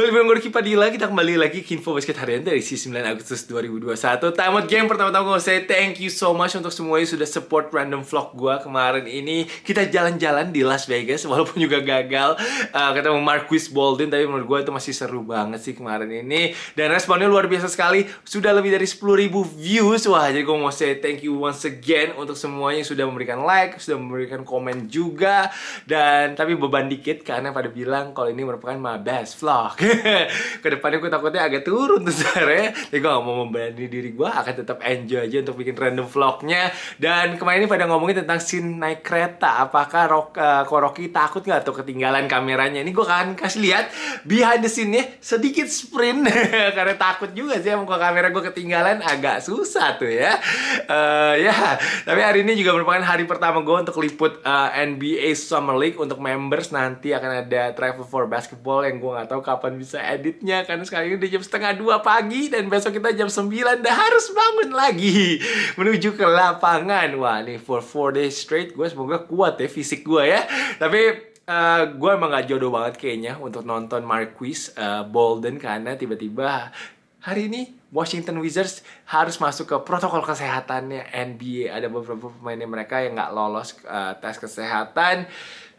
Balik bareng gue Dila, kita kembali lagi ke Info Basket harian dari 9 Agustus 2021 Tamat game pertama-tama gue say thank you so much untuk semuanya sudah support random vlog gue kemarin ini Kita jalan-jalan di Las Vegas, walaupun juga gagal uh, ketemu Marquis Bolden Tapi menurut gue itu masih seru banget sih kemarin ini Dan responnya luar biasa sekali, sudah lebih dari 10.000 views Wah jadi gue mau say thank you once again untuk semuanya yang sudah memberikan like, sudah memberikan komen juga Dan tapi beban dikit karena pada bilang kalau ini merupakan my best vlog Kedepannya gue takutnya agak turun tuh sebenarnya. Tapi gue gak mau membebani diri gue, akan tetap enjoy aja untuk bikin random vlognya. Dan kemarin ini pada ngomongin tentang scene naik kereta. Apakah uh, eh, Koroki takut gak tuh ketinggalan kameranya? Ini gue akan kasih lihat behind the scene-nya sedikit sprint. Karena takut juga sih emang kamera gue ketinggalan agak susah tuh ya. Uh, ya, yeah. tapi hari ini juga merupakan hari pertama gue untuk liput uh, eh, NBA Summer League untuk members nanti akan ada travel for basketball yang gue gak tahu kapan bisa editnya karena sekarang ini udah jam setengah dua pagi dan besok kita jam 9 dan harus bangun lagi menuju ke lapangan. Wah nih for four days straight gue semoga kuat ya fisik gue ya. Tapi Uh, eh, gue emang gak jodoh banget kayaknya untuk nonton Marquis uh, Bolden karena tiba-tiba hari ini Washington Wizards harus masuk ke protokol kesehatannya NBA ada beberapa pemainnya mereka yang nggak lolos uh, tes kesehatan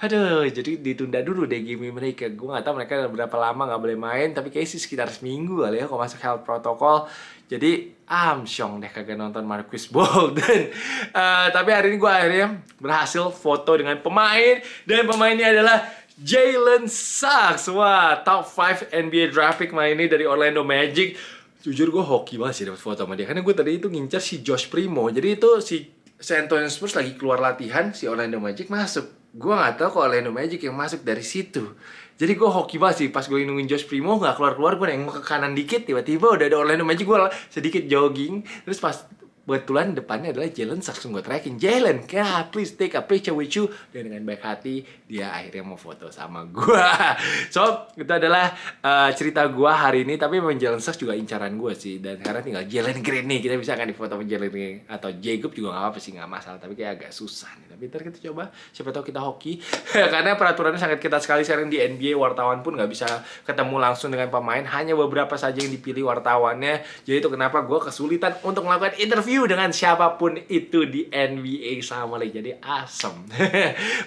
aduh jadi ditunda dulu deh game mereka gue nggak tahu mereka berapa lama nggak boleh main tapi kayak sih sekitar seminggu kali ya kalau masuk health protocol jadi amsyong deh kagak nonton Marcus Bolden uh, tapi hari ini gue akhirnya berhasil foto dengan pemain dan pemainnya adalah Jalen Suggs wah top 5 NBA draft pick main ini dari Orlando Magic jujur gue hoki banget sih dapat foto sama dia karena gue tadi itu ngincer si Josh Primo jadi itu si San Antonio Spurs lagi keluar latihan si Orlando Magic masuk gue nggak tahu kok Orlando Magic yang masuk dari situ jadi gue hoki banget sih pas gue nungguin Josh Primo nggak keluar keluar gue nengok ke kanan dikit tiba-tiba udah ada Orlando Magic gue sedikit jogging terus pas kebetulan depannya adalah Jalen Saks gue tracking Jalen kah ya, please take a picture with you dan dengan baik hati dia akhirnya mau foto sama gue so itu adalah uh, cerita gue hari ini tapi memang Jalen Saks juga incaran gue sih dan sekarang tinggal Jalen Green nih kita bisa akan difoto sama Jalen Green atau Jacob juga gak apa-apa sih gak masalah tapi kayak agak susah nih tapi ntar kita coba siapa tahu kita hoki karena peraturannya sangat ketat sekali sekarang di NBA wartawan pun gak bisa ketemu langsung dengan pemain hanya beberapa saja yang dipilih wartawannya jadi itu kenapa gue kesulitan untuk melakukan interview interview dengan siapapun itu di NBA sama lagi jadi awesome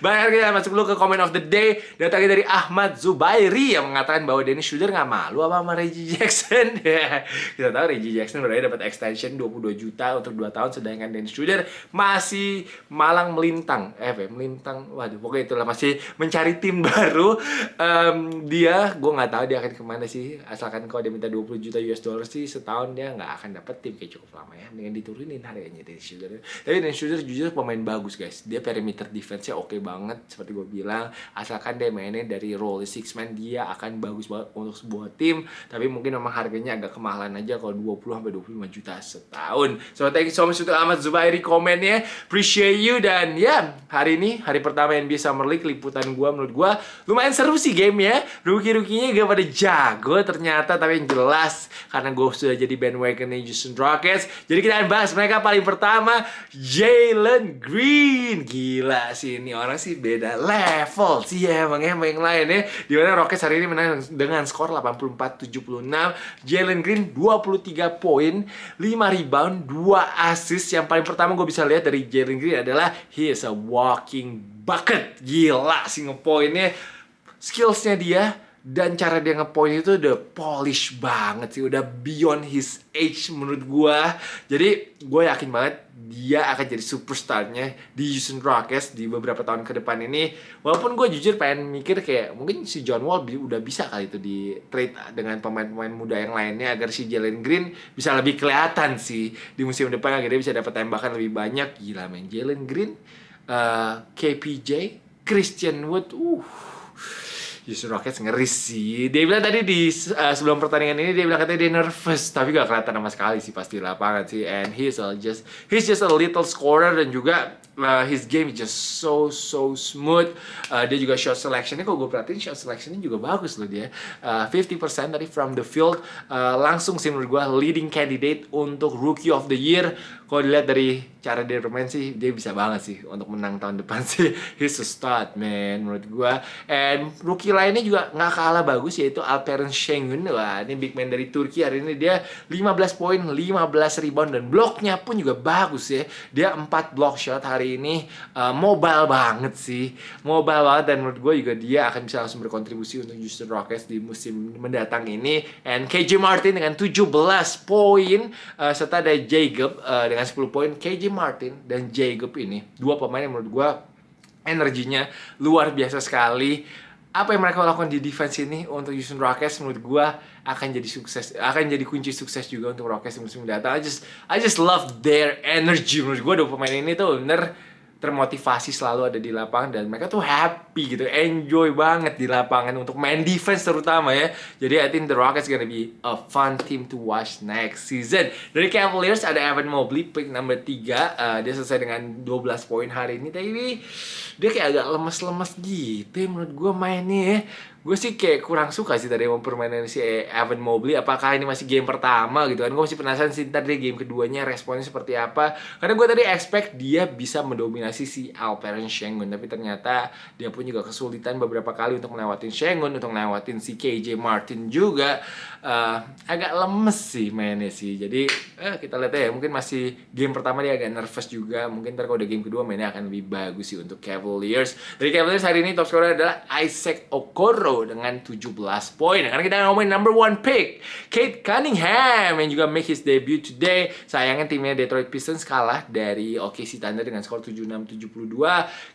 baik kita masuk dulu ke comment of the day datangnya dari Ahmad Zubairi yang mengatakan bahwa Dennis Schroeder nggak malu apa sama Reggie Jackson kita tahu Reggie Jackson berarti dapat extension 22 juta untuk 2 tahun sedangkan Dennis Schroeder masih malang melintang eh ya? melintang waduh pokoknya itulah masih mencari tim baru um, dia gue nggak tahu dia akan kemana sih asalkan kalau dia minta 20 juta US dollar sih setahun dia nggak akan dapat tim kayak cukup lama ya dengan itu diturunin harganya Dennis Schroeder ya. tapi Dennis Schroeder jujur pemain bagus guys dia perimeter defense-nya oke okay banget seperti gue bilang asalkan dia mainnya dari role six man dia akan bagus banget untuk sebuah tim tapi mungkin memang harganya agak kemahalan aja kalau 20 sampai 25 juta setahun so thank you so much untuk Ahmad Zubairi komennya appreciate you dan ya yeah, hari ini hari pertama NBA Summer League liputan gue menurut gue lumayan seru sih game ya rugi-ruginya gak pada jago ternyata tapi yang jelas karena gue sudah jadi bandwagonnya Houston Rockets jadi kita akan bahas sebenarnya Mereka paling pertama Jalen Green. Gila sih ini orang sih beda level sih ya emang ya, emang yang lain ya. di mana Rockets hari ini menang dengan skor 84-76. Jalen Green 23 poin, 5 rebound, 2 assist. Yang paling pertama gue bisa lihat dari Jalen Green adalah he is a walking bucket. Gila sih ngepoinnya. Skillsnya dia dan cara dia ngepoint itu udah polish banget sih udah beyond his age menurut gue jadi gue yakin banget dia akan jadi superstarnya di Houston Rockets di beberapa tahun ke depan ini walaupun gue jujur pengen mikir kayak mungkin si John Wall bi udah bisa kali itu di trade dengan pemain-pemain muda yang lainnya agar si Jalen Green bisa lebih kelihatan sih di musim depan agar dia bisa dapat tembakan lebih banyak gila main Jalen Green uh, eh, KPJ Christian Wood uh Houston Rockets ngeri sih. Dia bilang tadi di uh, sebelum pertandingan ini dia bilang katanya dia nervous, tapi gak kelihatan sama sekali sih pasti lapangan sih. And he's a just he's just a little scorer dan juga uh, his game is just so so smooth. Uh, dia juga shot selectionnya kalau gue perhatiin shot selectionnya juga bagus loh dia. Uh, 50% dari from the field uh, langsung sih menurut gue leading candidate untuk rookie of the year. Kalau dilihat dari cara dia bermain sih dia bisa banget sih untuk menang tahun depan sih he's a stud man menurut gue and rookie lainnya juga nggak kalah bagus yaitu Alperen Şengün wah ini big man dari Turki hari ini dia 15 poin 15 rebound dan bloknya pun juga bagus ya dia 4 block shot hari ini uh, mobile banget sih mobile banget dan menurut gue juga dia akan bisa langsung berkontribusi untuk Houston Rockets di musim mendatang ini and KJ Martin dengan 17 poin uh, serta ada Jacob uh, dengan 10 poin KJ Martin dan Jacob ini dua pemain yang menurut gue energinya luar biasa sekali apa yang mereka lakukan di defense ini untuk Houston Rockets menurut gue akan jadi sukses akan jadi kunci sukses juga untuk Rockets musim mendatang I just I just love their energy menurut gue dua pemain ini tuh bener termotivasi selalu ada di lapangan dan mereka tuh happy gitu, enjoy banget di lapangan untuk main defense terutama ya. Jadi I think the Rockets gonna be a fun team to watch next season. Dari Cavaliers ada Evan Mobley pick number 3. Uh, eh, dia selesai dengan 12 poin hari ini tapi dia kayak agak lemes-lemes gitu ya, menurut gue mainnya ya gue sih kayak kurang suka sih tadi mempermainkan si Evan Mobley apakah ini masih game pertama gitu kan gue masih penasaran sih ntar dia game keduanya responnya seperti apa karena gue tadi expect dia bisa mendominasi si Alperen Shengun tapi ternyata dia pun juga kesulitan beberapa kali untuk melewatin Shengun untuk melewatin si KJ Martin juga uh, agak lemes sih mainnya sih jadi eh, kita lihat ya mungkin masih game pertama dia agak nervous juga mungkin ntar kalau udah game kedua mainnya akan lebih bagus sih untuk Cavaliers dari Cavaliers hari ini top scorer adalah Isaac Okoro dengan dengan 17 poin. Karena kita ngomongin number one pick, Kate Cunningham yang juga make his debut today. Sayangnya timnya Detroit Pistons kalah dari OKC Thunder dengan skor 76-72.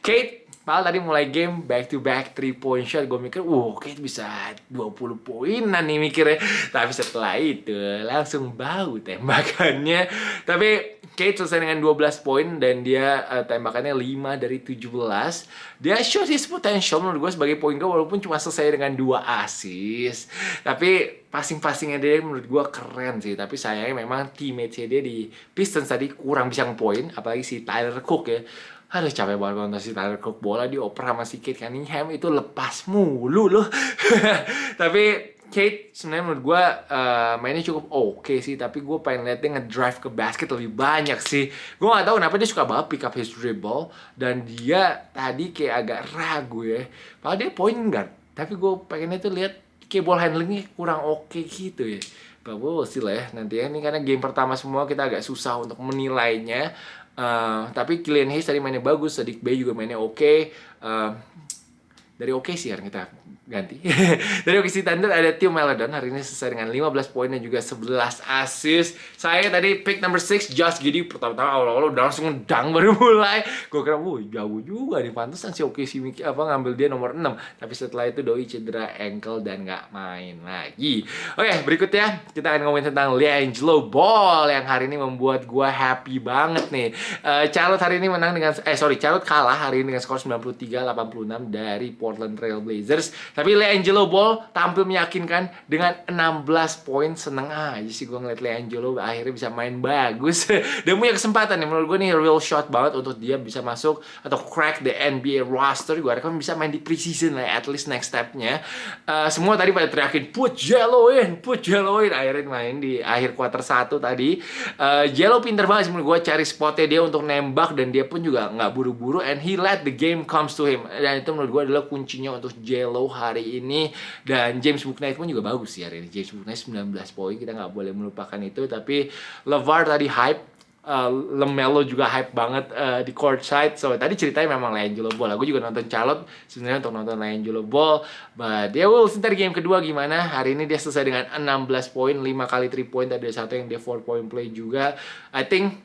Kate Padahal tadi mulai game back to back 3 point shot gue mikir, "Wow, Kate bisa 20 poin nih mikirnya." Tapi setelah itu langsung bau tembakannya. Tapi Kate selesai dengan 12 poin dan dia uh, tembakannya 5 dari 17. Dia show his potential menurut gue sebagai point guard walaupun cuma selesai dengan 2 asis. Tapi passing-passingnya dia menurut gue keren sih. Tapi sayangnya memang teammate dia di Pistons tadi kurang bisa poin apalagi si Tyler Cook ya. Aduh capek banget nonton si Tyler Cook bola dioper sama si Kate Cunningham itu lepas mulu loh. Tapi Kate sebenarnya menurut gue uh, mainnya cukup oke okay sih tapi gue pengen liat dia ngedrive ke basket lebih banyak sih gue gak tahu kenapa dia suka banget pick up his dribble dan dia tadi kayak agak ragu ya padahal dia point guard tapi gue pengennya tuh lihat kayak ball handlingnya kurang oke okay gitu ya bahwa sih lah ya nanti ya ini karena game pertama semua kita agak susah untuk menilainya uh, tapi Kylian Hayes tadi mainnya bagus Sadik Bay juga mainnya oke okay. uh, eh, dari oke okay sih kan kita ganti. Dari Oksi Thunder ada tim Melodon hari ini selesai dengan 15 poin dan juga 11 assist. Saya tadi pick number 6 Just Giddy pertama-tama awal-awal udah langsung ngedang baru mulai. Gue kira wah jauh juga nih pantesan si Oke si apa ngambil dia nomor 6. Tapi setelah itu Doi cedera ankle dan nggak main lagi. Oke, berikutnya kita akan ngomongin tentang Leangelo Ball yang hari ini membuat gue happy banget nih. Uh, Charlotte hari ini menang dengan eh sorry Charlotte kalah hari ini dengan skor 93-86 dari Portland Trail Blazers tapi Leangelo Ball tampil meyakinkan dengan 16 poin seneng aja sih gue ngeliat Leangelo akhirnya bisa main bagus. Dan punya kesempatan nih menurut gue nih real shot banget untuk dia bisa masuk atau crack the NBA roster. Gue rekom bisa main di preseason lah at least next stepnya. Uh, semua tadi pada teriakin put Jello in, put Jello in. Akhirnya main di akhir quarter satu tadi. Uh, Jello pinter banget sih menurut gue cari spotnya dia untuk nembak dan dia pun juga nggak buru-buru and he let the game comes to him. Dan itu menurut gue adalah kuncinya untuk Jello hari ini dan James Booknight pun juga bagus sih hari ini James Booknight 19 poin kita nggak boleh melupakan itu tapi Levar tadi hype Uh, eh, Lemelo juga hype banget uh, di court side So tadi ceritanya memang Leangelo Ball. Aku juga nonton Charlotte sebenarnya untuk nonton Leangelo Ball. But dia yeah, well see game kedua gimana. Hari ini dia selesai dengan 16 poin, lima kali 3 point, ada satu yang dia 4 point play juga. I think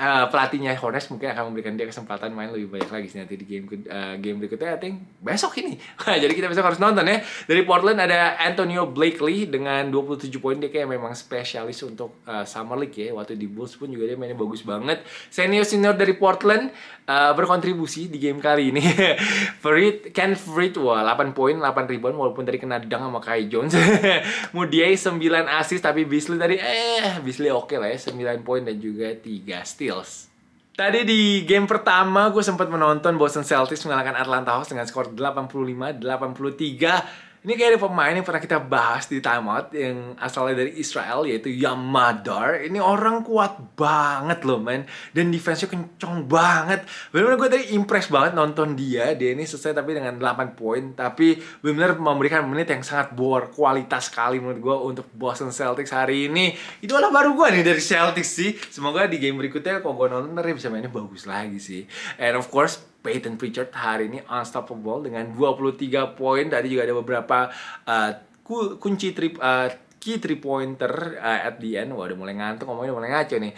uh, pelatihnya Hornets mungkin akan memberikan dia kesempatan main lebih banyak lagi sih nanti di game uh, game berikutnya I think besok ini nah, jadi kita besok harus nonton ya dari Portland ada Antonio Blakely dengan 27 poin dia kayak memang spesialis untuk uh, summer league ya waktu di Bulls pun juga dia mainnya bagus banget senior senior dari Portland uh, berkontribusi di game kali ini Fred, Ken Fred, wah 8 poin 8 rebound walaupun tadi kena dang sama Kai Jones Mudiay 9 assist tapi Beasley tadi eh Beasley oke okay lah ya 9 poin dan juga 3 steal Steals. Tadi di game pertama gue sempat menonton Boston Celtics mengalahkan Atlanta Hawks dengan skor 85-83 ini kayak ada pemain yang pernah kita bahas di Time Out yang asalnya dari Israel yaitu Yamadar. Ini orang kuat banget loh men dan defense-nya kencang banget. Benar-benar gue tadi impress banget nonton dia. Dia ini selesai tapi dengan 8 poin tapi benar-benar memberikan menit yang sangat bor kualitas sekali menurut gue untuk Boston Celtics hari ini. Itu adalah baru gue nih dari Celtics sih. Semoga di game berikutnya kalau gue nonton bisa mainnya bagus lagi sih. And of course Peyton Pritchard hari ini unstoppable dengan 23 poin tadi juga ada beberapa uh, kunci trip uh, key three pointer uh, at the end. Wah, udah mulai ngantuk ngomongnya udah mulai ngaco nih.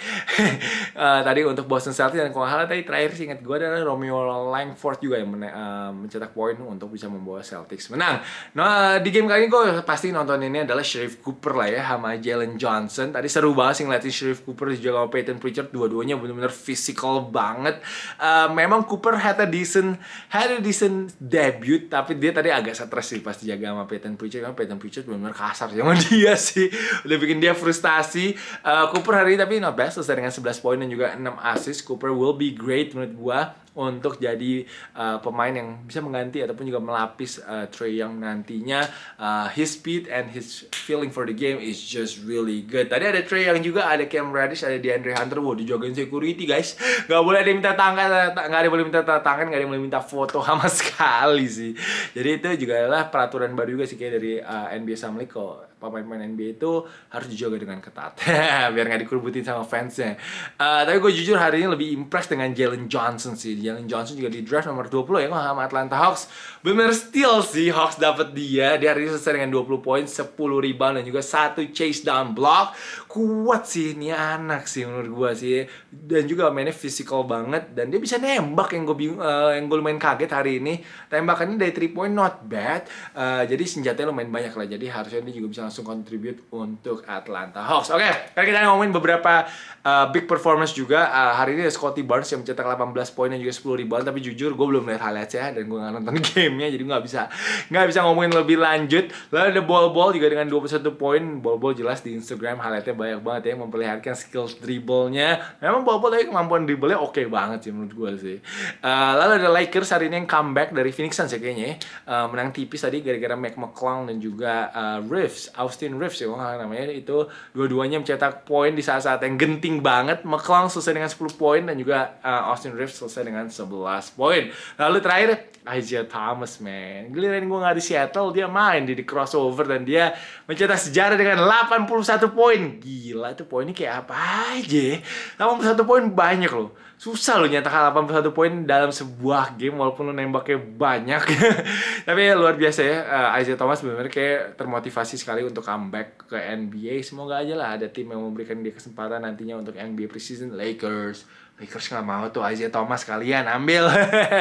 uh, tadi untuk Boston Celtics dan kalau tadi terakhir sih ingat gue adalah Romeo Langford juga yang men- uh, mencetak poin untuk bisa membawa Celtics menang. Nah, di game kali ini gue pasti nonton ini adalah Sheriff Cooper lah ya sama Jalen Johnson. Tadi seru banget sih ngeliatin Sheriff Cooper juga sama Peyton Pritchard dua-duanya bener-bener physical banget. Uh, memang Cooper had a decent had a decent debut tapi dia tadi agak stress sih pasti jaga sama Peyton Pritchard karena Peyton Pritchard benar-benar kasar sama dia sih udah bikin dia frustasi uh, Cooper hari ini tapi not bad selesai dengan 11 poin dan juga 6 assist Cooper will be great menurut gua untuk jadi uh, pemain yang bisa mengganti ataupun juga melapis uh, eh, Trey Young nantinya uh, his speed and his feeling for the game is just really good tadi ada Trey Young juga ada Cam Reddish ada DeAndre Hunter wow dijagain security guys nggak boleh ada yang minta tangan nggak ada boleh minta tangan nggak ada boleh minta foto sama sekali sih jadi itu juga adalah peraturan baru juga sih kayak dari uh, NBA Summer League pemain-pemain NBA itu harus dijaga dengan ketat biar nggak dikerubutin sama fansnya uh, tapi gue jujur hari ini lebih impress dengan Jalen Johnson sih Jalen Johnson juga di draft nomor 20 ya kok sama Atlanta Hawks bener steal sih Hawks dapat dia dia hari ini selesai dengan 20 poin 10 rebound dan juga satu chase down block kuat sih ini anak sih menurut gue sih dan juga mainnya physical banget dan dia bisa nembak yang gue bingung uh, yang gue lumayan kaget hari ini tembakannya dari 3 point not bad uh, jadi senjatanya lumayan banyak lah jadi harusnya dia juga bisa langsung contribute untuk Atlanta Hawks. Oke, okay, kan kita ngomongin beberapa uh, big performance juga. Uh, hari ini ada Scotty Barnes yang mencetak 18 poin dan juga 10 ribuan. Tapi jujur, gue belum lihat ya dan gue gak nonton gamenya, jadi gak bisa gak bisa ngomongin lebih lanjut. Lalu ada Ball Ball juga dengan 21 poin. Ball Ball jelas di Instagram highlightnya banyak banget ya, memperlihatkan skill dribblenya. Memang Ball Ball tapi kemampuan dribblenya oke okay banget sih menurut gue sih. Uh, lalu ada Lakers hari ini yang comeback dari Phoenix Suns ya kayaknya. Uh, menang tipis tadi gara-gara Mac McClung dan juga uh, Riffs Austin Reeves ya nggak namanya itu dua-duanya mencetak poin di saat-saat yang genting banget McClung selesai dengan 10 poin dan juga uh, Austin Reeves selesai dengan 11 poin lalu terakhir Isaiah Thomas man giliran gue nggak di Seattle dia main di, di crossover dan dia mencetak sejarah dengan 81 poin gila tuh poinnya kayak apa aja 81 ya? poin banyak loh susah loh nyatakan 81 poin dalam sebuah game walaupun lo nembaknya banyak tapi ya, luar biasa ya eh, Isaiah Thomas benar-benar kayak termotivasi sekali untuk comeback ke NBA. Semoga aja lah ada tim yang memberikan dia kesempatan nantinya untuk NBA preseason Lakers, Lakers nggak mau tuh Isaiah Thomas kalian ambil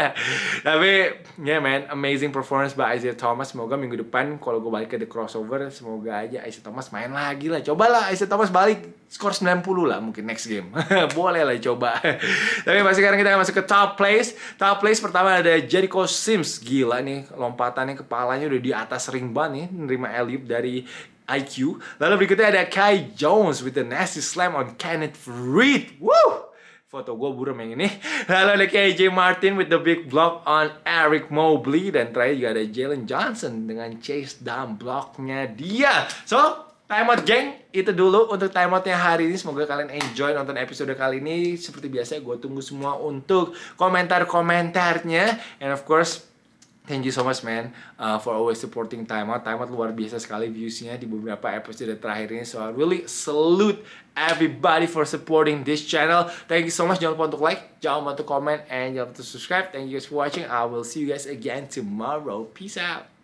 tapi ya yeah, man amazing performance by Isaiah Thomas semoga minggu depan kalau gue balik ke the crossover semoga aja Isaiah Thomas main lagi lah Coba lah Isaiah Thomas balik skor 90 lah mungkin next game boleh lah coba tapi pasti sekarang kita akan masuk ke top place top place pertama ada Jericho Sims gila nih lompatannya kepalanya udah di atas ring ban nih nerima elip dari IQ. Lalu berikutnya ada Kai Jones with the nasty slam on Kenneth Reed. Woo! foto gue buram yang ini lalu ada KJ Martin with the big block on Eric Mobley dan terakhir juga ada Jalen Johnson dengan chase down blocknya dia so timeout geng itu dulu untuk timeoutnya hari ini semoga kalian enjoy nonton episode kali ini seperti biasa gue tunggu semua untuk komentar-komentarnya and of course Thank you so much man uh, for always supporting Time Out. Time Out luar biasa sekali viewsnya di beberapa episode terakhir ini. So I really salute everybody for supporting this channel. Thank you so much. Jangan lupa untuk like, jangan lupa untuk comment, and jangan lupa untuk subscribe. Thank you guys for watching. I will see you guys again tomorrow. Peace out.